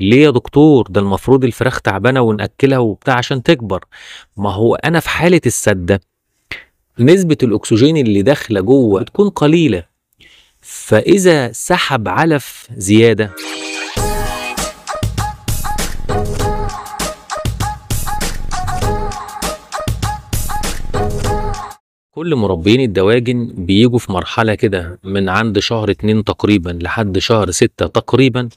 ليه يا دكتور ده المفروض الفراخ تعبانه وناكلها وبتاع عشان تكبر ما هو انا في حاله السده نسبه الاكسجين اللي داخله جوه بتكون قليله فاذا سحب علف زياده كل مربيين الدواجن بيجوا في مرحلة كده من عند شهر اتنين تقريبا لحد شهر ستة تقريبا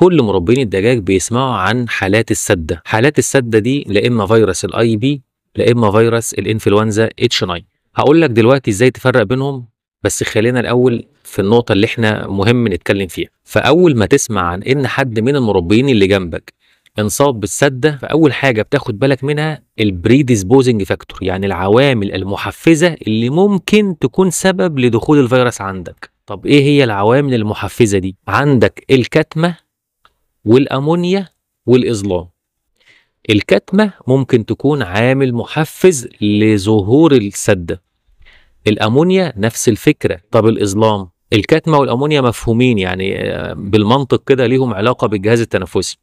كل مربين الدجاج بيسمعوا عن حالات السده حالات السده دي لا اما فيروس الاي بي لا اما فيروس الانفلونزا اتش 9 هقول لك دلوقتي ازاي تفرق بينهم بس خلينا الاول في النقطه اللي احنا مهم نتكلم فيها فاول ما تسمع عن ان حد من المربين اللي جنبك انصاب بالسده فاول حاجه بتاخد بالك منها البريديسبوزنج فاكتور يعني العوامل المحفزه اللي ممكن تكون سبب لدخول الفيروس عندك طب ايه هي العوامل المحفزه دي عندك الكتمه والأمونيا والإظلام الكتمة ممكن تكون عامل محفز لظهور السدة الأمونيا نفس الفكرة طب الإظلام الكتمة والأمونيا مفهومين يعني آه، بالمنطق كده ليهم علاقة بالجهاز التنفسي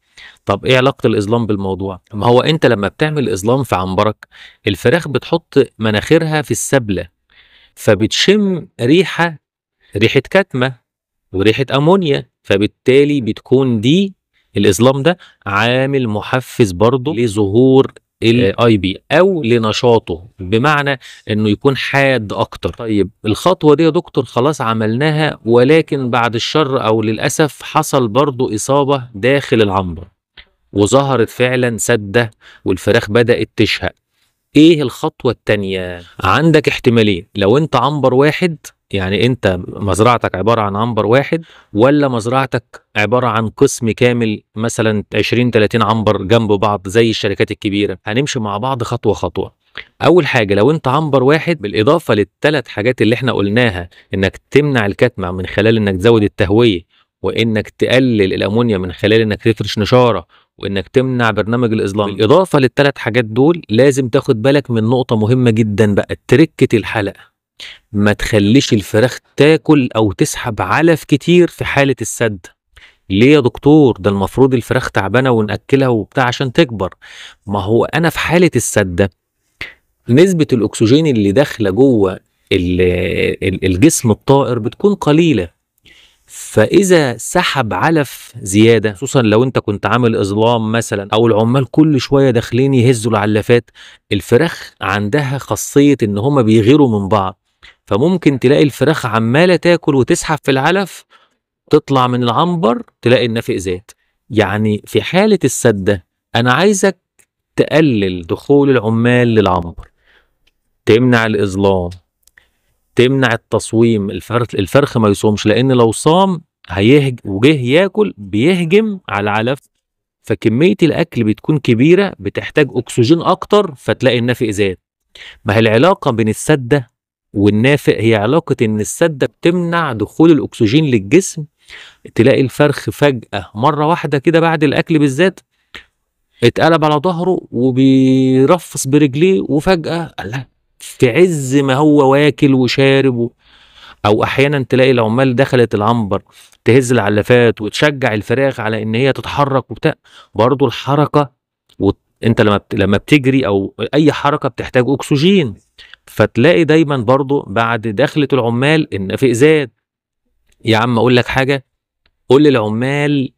طب ايه علاقة الإظلام بالموضوع؟ ما هو أنت لما بتعمل إظلام في عنبرك الفراخ بتحط مناخيرها في السبلة فبتشم ريحة ريحة كتمة وريحة أمونيا فبالتالي بتكون دي الاظلام ده عامل محفز برضه لظهور الاي بي او لنشاطه بمعنى انه يكون حاد اكتر طيب الخطوه دي يا دكتور خلاص عملناها ولكن بعد الشر او للاسف حصل برضه اصابه داخل العنبر وظهرت فعلا سده والفراخ بدات تشهق ايه الخطوه الثانيه عندك احتمالين لو انت عنبر واحد يعني انت مزرعتك عباره عن عنبر واحد ولا مزرعتك عباره عن قسم كامل مثلا 20 30 عنبر جنب بعض زي الشركات الكبيره هنمشي مع بعض خطوه خطوه اول حاجه لو انت عنبر واحد بالاضافه للثلاث حاجات اللي احنا قلناها انك تمنع الكتمه من خلال انك تزود التهويه وانك تقلل الامونيا من خلال انك تفرش نشاره وانك تمنع برنامج الاظلام بالاضافه للثلاث حاجات دول لازم تاخد بالك من نقطه مهمه جدا بقى تركه الحلقه ما تخليش الفراخ تاكل او تسحب علف كتير في حاله السد ليه يا دكتور ده المفروض الفراخ تعبانه وناكلها وبتاع عشان تكبر ما هو انا في حاله السد نسبه الاكسجين اللي داخله جوه الجسم الطائر بتكون قليله فاذا سحب علف زياده خصوصا لو انت كنت عامل اظلام مثلا او العمال كل شويه داخلين يهزوا العلافات الفراخ عندها خاصيه ان هما بيغيروا من بعض فممكن تلاقي الفراخ عماله تاكل وتسحب في العلف تطلع من العنبر تلاقي النافق زاد يعني في حاله السده انا عايزك تقلل دخول العمال للعنبر تمنع الاظلام تمنع التصويم الفرخ الفرخ ما يصومش لان لو صام هيهج وجه ياكل بيهجم على العلف فكميه الاكل بتكون كبيره بتحتاج اكسجين اكتر فتلاقي النافق زاد ما هي العلاقه بين السده والنافق هي علاقة إن السدة بتمنع دخول الأكسجين للجسم تلاقي الفرخ فجأة مرة واحدة كده بعد الأكل بالذات اتقلب على ظهره وبيرفص برجليه وفجأة الله في عز ما هو واكل وشارب أو أحيانا تلاقي العمال دخلت العنبر تهز العلافات وتشجع الفراخ على إن هي تتحرك وبتاع برضه الحركة انت لما لما بتجري او اي حركه بتحتاج اكسجين فتلاقي دايما برضو بعد دخلة العمال زاد يا عم اقول لك حاجه قول للعمال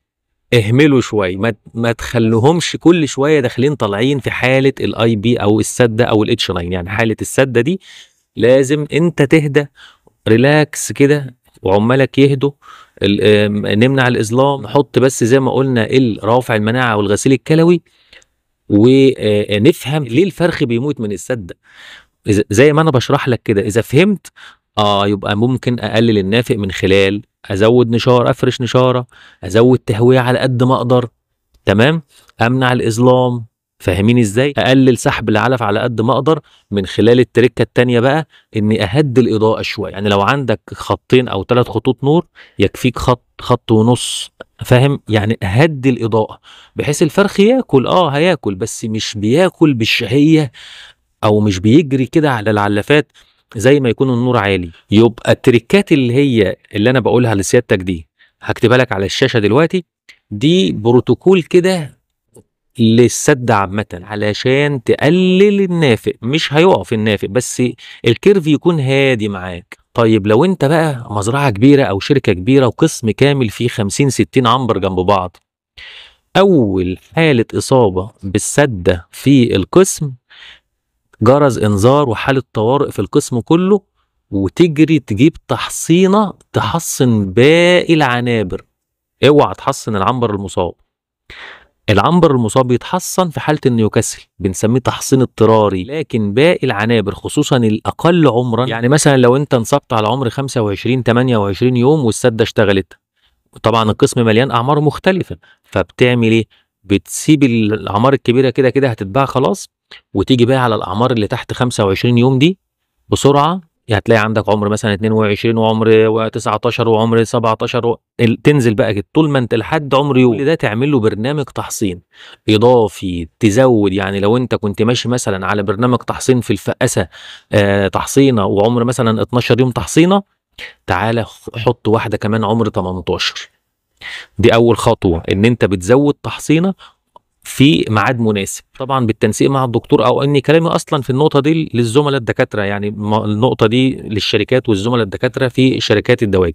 اهملوا شوي ما ما تخلوهمش كل شويه داخلين طالعين في حاله الاي بي او السده او الاتش 9 يعني حاله السده دي لازم انت تهدى ريلاكس كده وعمالك يهدوا نمنع الاظلام نحط بس زي ما قلنا رافع المناعه والغسيل الكلوي ونفهم ليه الفرخ بيموت من السد زي ما انا بشرح لك كده اذا فهمت اه يبقى ممكن اقلل النافق من خلال ازود نشار افرش نشاره ازود تهويه على قد ما اقدر تمام امنع الاظلام فاهمين ازاي اقلل سحب العلف على قد ما اقدر من خلال التركه الثانيه بقى اني اهدي الاضاءه شويه يعني لو عندك خطين او ثلاث خطوط نور يكفيك خط خط ونص فاهم يعني اهدي الاضاءه بحيث الفرخ ياكل اه هياكل بس مش بياكل بالشهيه او مش بيجري كده على العلافات زي ما يكون النور عالي يبقى التركات اللي هي اللي انا بقولها لسيادتك دي هكتبها لك على الشاشه دلوقتي دي بروتوكول كده للسد عامه علشان تقلل النافق مش هيقف النافق بس الكيرف يكون هادي معاك طيب لو انت بقى مزرعه كبيره او شركه كبيره وقسم كامل فيه 50 60 عنبر جنب بعض اول حاله اصابه بالسده في القسم جرس انذار وحاله طوارئ في القسم كله وتجري تجيب تحصينه تحصن باقي العنابر اوعى تحصن العنبر المصاب العنبر المصاب بيتحصن في حاله النيوكاسل بنسميه تحصين اضطراري لكن باقي العنابر خصوصا الاقل عمرا يعني مثلا لو انت انصبت على عمر 25 28 يوم والسده اشتغلت طبعا القسم مليان اعمار مختلفه فبتعمل ايه بتسيب الاعمار الكبيره كده كده هتتباع خلاص وتيجي بقى على الاعمار اللي تحت 25 يوم دي بسرعه يعني هتلاقي عندك عمر مثلا 22 وعمر 19 وعمر 17 و... تنزل بقى طول ما انت لحد عمر يوم كل ده تعمل له برنامج تحصين اضافي تزود يعني لو انت كنت ماشي مثلا على برنامج تحصين في الفقاسه آه تحصينه وعمر مثلا 12 يوم تحصينه تعالى حط واحده كمان عمر 18 دي اول خطوه ان انت بتزود تحصينه في ميعاد مناسب طبعا بالتنسيق مع الدكتور او ان كلامي اصلا في النقطه دي للزملاء الدكاتره يعني النقطه دي للشركات والزملاء الدكاتره في شركات الدواجن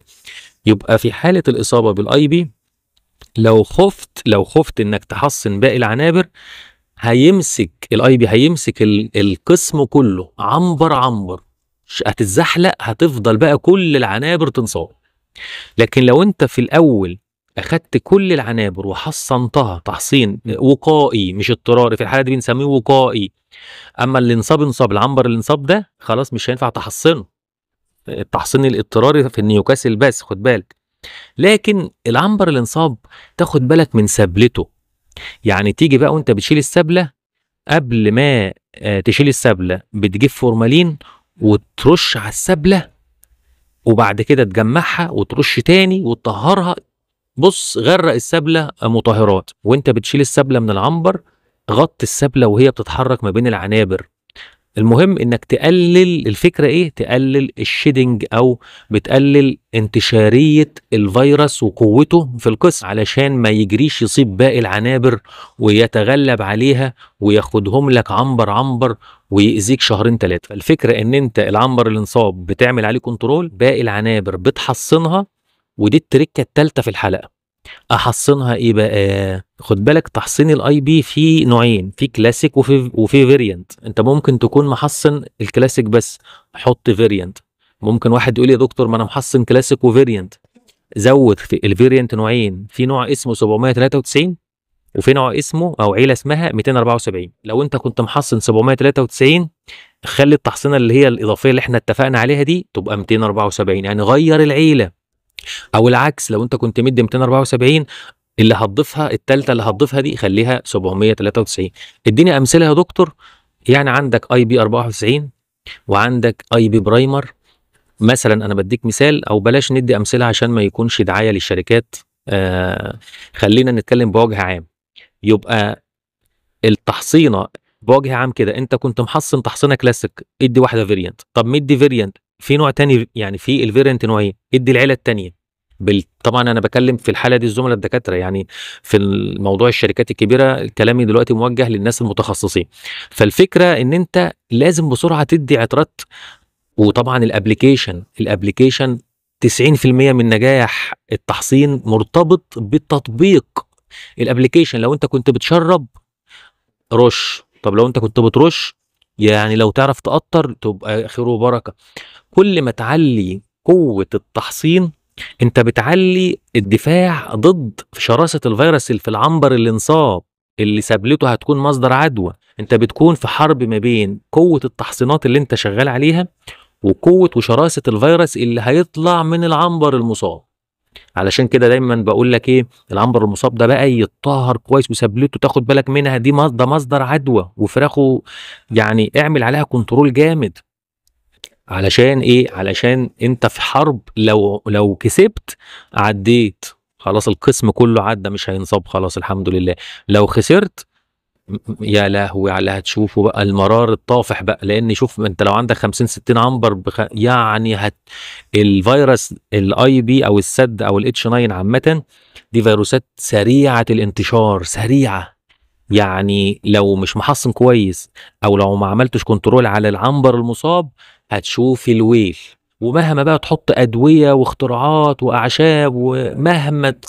يبقى في حاله الاصابه بالاي بي لو خفت لو خفت انك تحصن باقي العنابر هيمسك الاي بي هيمسك القسم كله عنبر عنبر هتتزحلق هتفضل بقى كل العنابر تنصاب لكن لو انت في الاول اخدت كل العنابر وحصنتها تحصين وقائي مش اضطراري في الحاله دي بنسميه وقائي اما اللي انصاب انصاب العنبر اللي انصاب ده خلاص مش هينفع تحصنه التحصين الاضطراري في النيوكاسل بس خد بالك لكن العنبر اللي انصاب تاخد بالك من سبلته يعني تيجي بقى وانت بتشيل السبله قبل ما آه، تشيل السبله بتجيب فورمالين وترش على السبله وبعد كده تجمعها وترش تاني وتطهرها بص غرق السبله مطهرات وانت بتشيل السبله من العنبر غط السبله وهي بتتحرك ما بين العنابر المهم انك تقلل الفكره ايه تقلل الشيدنج او بتقلل انتشاريه الفيروس وقوته في القسم علشان ما يجريش يصيب باقي العنابر ويتغلب عليها وياخدهم لك عنبر عنبر ويأذيك شهرين ثلاثه الفكره ان انت العنبر اللي انصاب بتعمل عليه كنترول باقي العنابر بتحصنها ودي التركه الثالثه في الحلقه احصنها ايه بقى خد بالك تحصين الاي بي في نوعين في كلاسيك وفي وفي فيريانت انت ممكن تكون محصن الكلاسيك بس حط فيريانت ممكن واحد يقول يا دكتور ما انا محصن كلاسيك وفيريانت زود في الفيريانت نوعين في نوع اسمه 793 وفي نوع اسمه او عيله اسمها 274 لو انت كنت محصن 793 خلي التحصينه اللي هي الاضافيه اللي احنا اتفقنا عليها دي تبقى 274 يعني غير العيله او العكس لو انت كنت مدي 274 اللي هتضيفها الثالثه اللي هتضيفها دي خليها 793 اديني امثله يا دكتور يعني عندك اي بي 94 وعندك اي بي برايمر مثلا انا بديك مثال او بلاش ندي امثله عشان ما يكونش دعايه للشركات آه خلينا نتكلم بوجه عام يبقى التحصينه بوجه عام كده انت كنت محصن تحصينه كلاسيك ادي واحده فيريانت طب مدي فيريانت في نوع تاني يعني في الفيرنت نوعين ادي إيه؟ العيله التانيه بال... طبعا انا بكلم في الحاله دي الزملاء الدكاتره يعني في الموضوع الشركات الكبيره كلامي دلوقتي موجه للناس المتخصصين فالفكره ان انت لازم بسرعه تدي عطرات وطبعا الابلكيشن الابلكيشن 90% من نجاح التحصين مرتبط بالتطبيق الابلكيشن لو انت كنت بتشرب رش طب لو انت كنت بترش يعني لو تعرف تقطر تبقى خير وبركه كل ما تعلي قوه التحصين انت بتعلي الدفاع ضد شراسه الفيروس اللي في العنبر اللي انصاب اللي سبلته هتكون مصدر عدوى انت بتكون في حرب ما بين قوه التحصينات اللي انت شغال عليها وقوه وشراسه الفيروس اللي هيطلع من العنبر المصاب علشان كده دايما بقول لك ايه العنبر المصاب ده بقى يتطهر كويس وسبلته تاخد بالك منها دي ده مصدر عدوى وفراخه يعني اعمل عليها كنترول جامد علشان ايه علشان انت في حرب لو لو كسبت عديت خلاص القسم كله عدى مش هينصاب خلاص الحمد لله لو خسرت يا لهوي على هتشوفه بقى المرار الطافح بقى لان شوف انت لو عندك 50 60 عنبر بخ... يعني هت... الفيروس الاي بي او السد او الاتش 9 عامه دي فيروسات سريعه الانتشار سريعه يعني لو مش محصن كويس او لو ما عملتش كنترول على العنبر المصاب هتشوف الويل ومهما بقى تحط ادويه واختراعات واعشاب ومهما ت...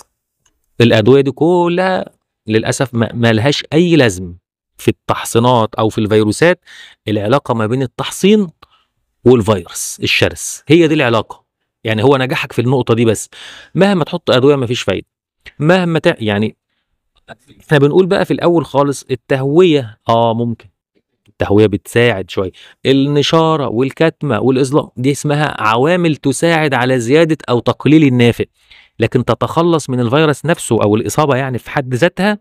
الادويه دي كلها للاسف ما لهاش اي لازم في التحصينات او في الفيروسات العلاقه ما بين التحصين والفيروس الشرس هي دي العلاقه يعني هو نجاحك في النقطه دي بس مهما تحط ادويه ما فيش فايده مهما ت... يعني احنا بنقول بقى في الاول خالص التهويه اه ممكن التهويه بتساعد شويه النشاره والكتمه والاظلام دي اسمها عوامل تساعد على زياده او تقليل النافق لكن تتخلص من الفيروس نفسه او الاصابه يعني في حد ذاتها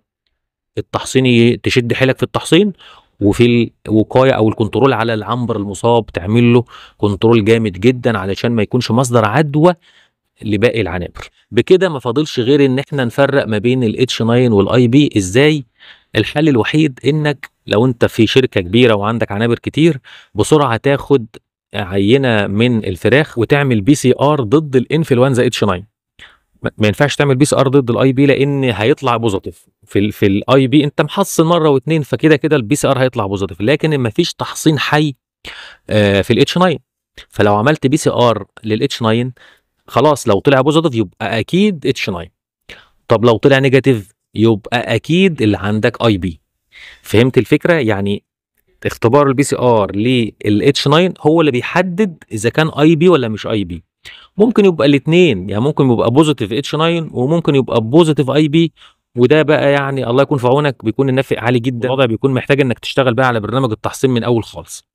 التحصين تشد حيلك في التحصين وفي الوقايه او الكنترول على العنبر المصاب تعمل له كنترول جامد جدا علشان ما يكونش مصدر عدوى لباقي العنابر بكده ما فاضلش غير ان احنا نفرق ما بين الاتش 9 والاي بي ازاي الحل الوحيد انك لو انت في شركه كبيره وعندك عنابر كتير بسرعه تاخد عينه من الفراخ وتعمل بي سي ار ضد الانفلونزا اتش 9 ما ينفعش تعمل بي سي ار ضد الاي بي لان هيطلع بوزيتيف في الـ في الاي بي انت محصن مره واثنين فكده كده البي سي ار هيطلع بوزيتيف لكن ما فيش تحصين حي آه، في الاتش 9 فلو عملت بي سي ار للاتش 9 خلاص لو طلع بوزيتيف يبقى اكيد اتش 9 طب لو طلع نيجاتيف يبقى اكيد اللي عندك اي بي فهمت الفكره يعني اختبار البي سي ار للاتش 9 هو اللي بيحدد اذا كان اي بي ولا مش اي بي ممكن يبقى الاثنين يعني ممكن يبقى بوزيتيف اتش 9 وممكن يبقى بوزيتيف اي بي وده بقى يعني الله يكون في عونك بيكون النفق عالي جدا الوضع بيكون محتاج انك تشتغل بقى على برنامج التحصين من اول خالص